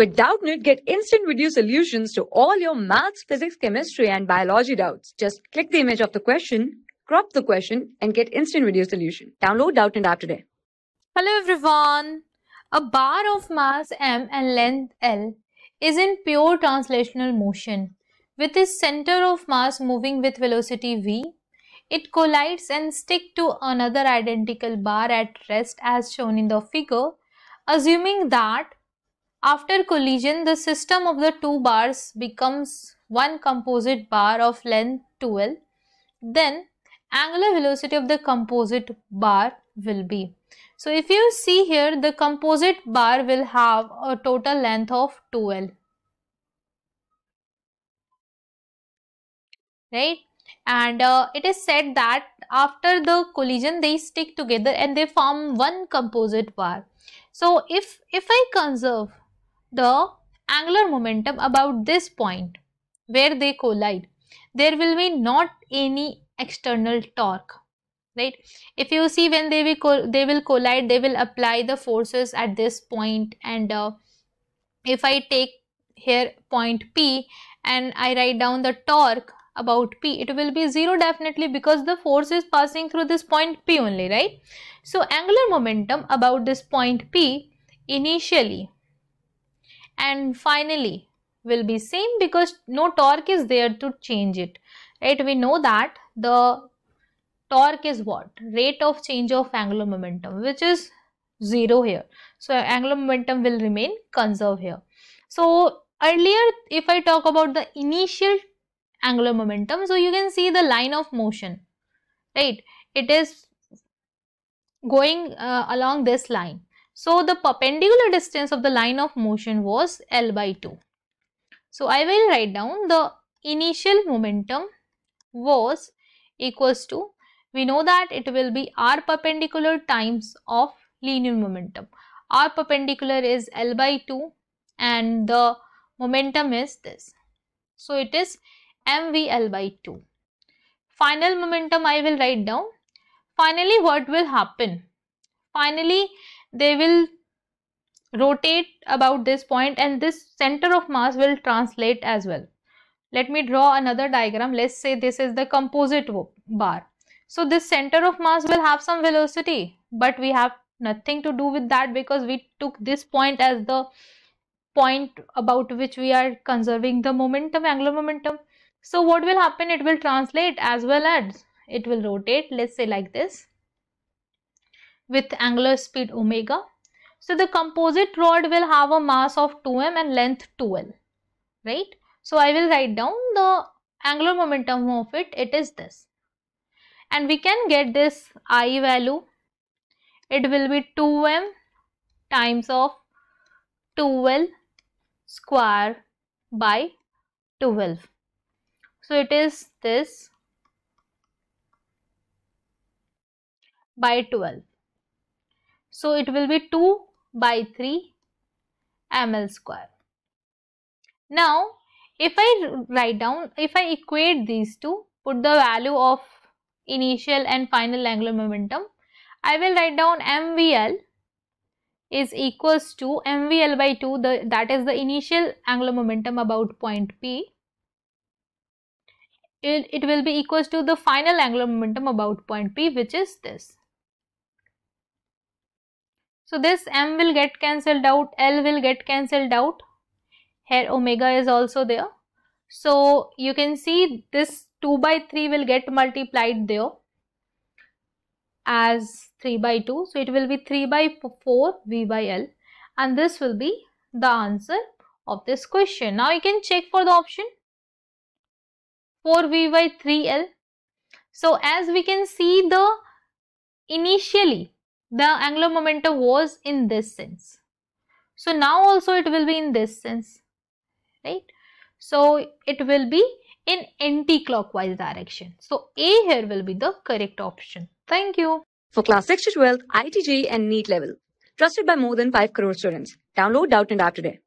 With Doubtnit, get instant video solutions to all your maths, physics, chemistry, and biology doubts. Just click the image of the question, crop the question, and get instant video solution. Download Doubtnit app today. Hello everyone. A bar of mass m and length l is in pure translational motion with its center of mass moving with velocity v. It collides and sticks to another identical bar at rest as shown in the figure assuming that after collision, the system of the two bars becomes one composite bar of length 2L. Then angular velocity of the composite bar will be. So if you see here, the composite bar will have a total length of 2L. Right? And uh, it is said that after the collision, they stick together and they form one composite bar. So if, if I conserve the angular momentum about this point where they collide there will be not any external torque right if you see when they will they will collide they will apply the forces at this point and uh, if i take here point p and i write down the torque about p it will be zero definitely because the force is passing through this point p only right so angular momentum about this point p initially and finally will be same because no torque is there to change it right we know that the torque is what rate of change of angular momentum which is zero here so angular momentum will remain conserved here so earlier if i talk about the initial angular momentum so you can see the line of motion right it is going uh, along this line so the perpendicular distance of the line of motion was L by 2. So I will write down the initial momentum was equals to we know that it will be r perpendicular times of linear momentum. r perpendicular is L by 2 and the momentum is this. So it is mvl by 2. Final momentum I will write down. Finally what will happen? Finally they will rotate about this point and this center of mass will translate as well. Let me draw another diagram. Let's say this is the composite bar. So this center of mass will have some velocity but we have nothing to do with that because we took this point as the point about which we are conserving the momentum, angular momentum. So what will happen? It will translate as well as it will rotate let's say like this with angular speed omega. So the composite rod will have a mass of 2m and length 2l, right? So I will write down the angular momentum of it, it is this. And we can get this i value, it will be 2m times of 2l square by 12. So it is this by 12. So it will be 2 by 3 ml square. Now if I write down, if I equate these two, put the value of initial and final angular momentum, I will write down MVL is equals to MVL by 2 the, that is the initial angular momentum about point P. It, it will be equals to the final angular momentum about point P which is this. So this m will get cancelled out, l will get cancelled out. Here omega is also there. So you can see this 2 by 3 will get multiplied there as 3 by 2. So it will be 3 by 4 v by l and this will be the answer of this question. Now you can check for the option 4v by 3l. So as we can see the initially the angular momentum was in this sense. So now also it will be in this sense, right? So it will be in anti-clockwise direction. So A here will be the correct option. Thank you. For class 6 to 12, ITG and NEET level. Trusted by more than 5 crore students. Download Doubt and App today.